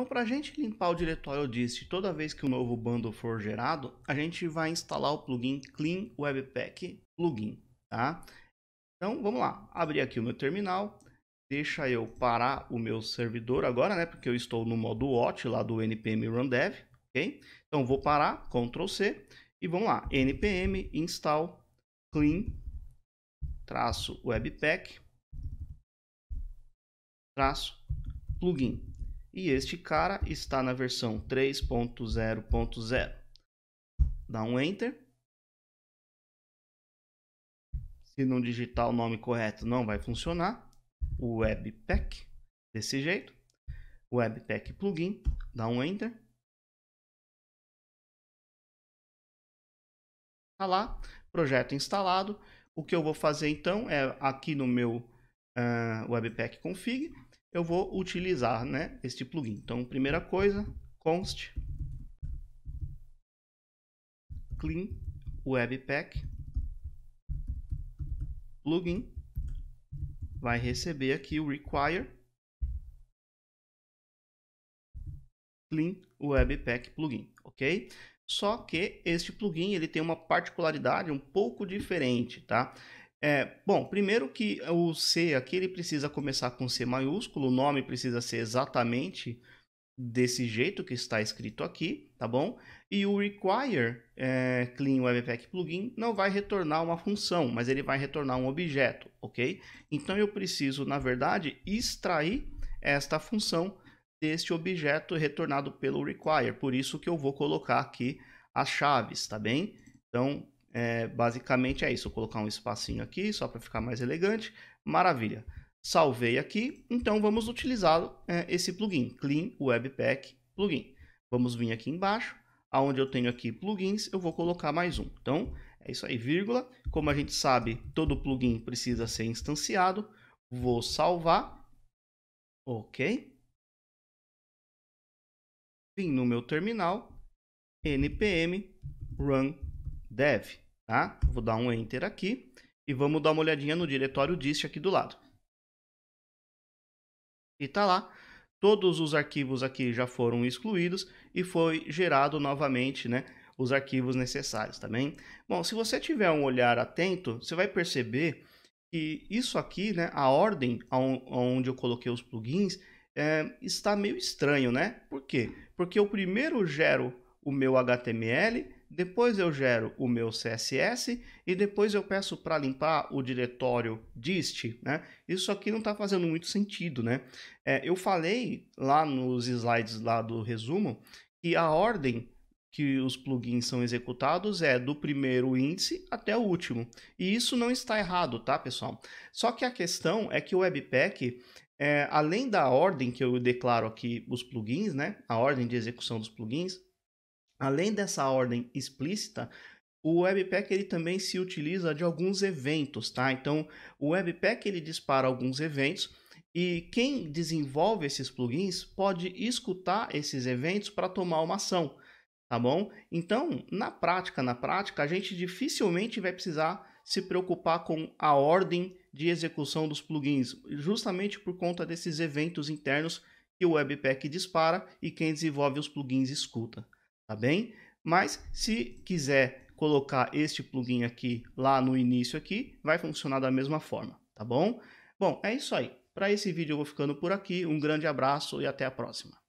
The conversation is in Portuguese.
Então, para a gente limpar o diretório dist toda vez que um novo bundle for gerado, a gente vai instalar o plugin Clean Webpack Plugin, tá? Então, vamos lá. Abrir aqui o meu terminal. Deixa eu parar o meu servidor agora, né? Porque eu estou no modo watch lá do npm run ok? Então, vou parar, Ctrl C. E vamos lá. npm install clean traço webpack traço plugin e este cara está na versão 3.0.0. Dá um enter. Se não digitar o nome correto, não vai funcionar. O Webpack desse jeito. Webpack plugin, dá um enter. Tá lá, projeto instalado. O que eu vou fazer então é aqui no meu uh, Webpack config, eu vou utilizar né, este plugin. Então, primeira coisa, const clean webpack plugin vai receber aqui o require clean webpack plugin, ok? Só que este plugin ele tem uma particularidade um pouco diferente, tá? É, bom, primeiro que o C aqui ele precisa começar com C maiúsculo, o nome precisa ser exatamente desse jeito que está escrito aqui, tá bom? E o require é, clean webpack plugin não vai retornar uma função, mas ele vai retornar um objeto, ok? Então eu preciso, na verdade, extrair esta função deste objeto retornado pelo require, por isso que eu vou colocar aqui as chaves, tá bem? Então é, basicamente é isso, Vou colocar um espacinho aqui só para ficar mais elegante. Maravilha. Salvei aqui, então vamos utilizar é, esse plugin, Clean Webpack Plugin. Vamos vir aqui embaixo, aonde eu tenho aqui plugins, eu vou colocar mais um. Então, é isso aí, vírgula. Como a gente sabe, todo plugin precisa ser instanciado. Vou salvar. Ok. Vim no meu terminal, npm run dev, tá? Vou dar um enter aqui e vamos dar uma olhadinha no diretório dist aqui do lado. E tá lá, todos os arquivos aqui já foram excluídos e foi gerado novamente, né, os arquivos necessários, também. Tá Bom, se você tiver um olhar atento, você vai perceber que isso aqui, né, a ordem onde eu coloquei os plugins é, está meio estranho, né? Por quê? Porque eu primeiro gero o meu HTML, depois eu gero o meu CSS e depois eu peço para limpar o diretório dist, né? Isso aqui não está fazendo muito sentido, né? É, eu falei lá nos slides lá do resumo que a ordem que os plugins são executados é do primeiro índice até o último. E isso não está errado, tá, pessoal? Só que a questão é que o Webpack, é, além da ordem que eu declaro aqui os plugins, né, a ordem de execução dos plugins, Além dessa ordem explícita, o Webpack ele também se utiliza de alguns eventos, tá? Então, o Webpack ele dispara alguns eventos e quem desenvolve esses plugins pode escutar esses eventos para tomar uma ação, tá bom? Então, na prática, na prática, a gente dificilmente vai precisar se preocupar com a ordem de execução dos plugins, justamente por conta desses eventos internos que o Webpack dispara e quem desenvolve os plugins escuta tá bem? Mas se quiser colocar este plugin aqui lá no início aqui, vai funcionar da mesma forma, tá bom? Bom, é isso aí. Para esse vídeo eu vou ficando por aqui. Um grande abraço e até a próxima.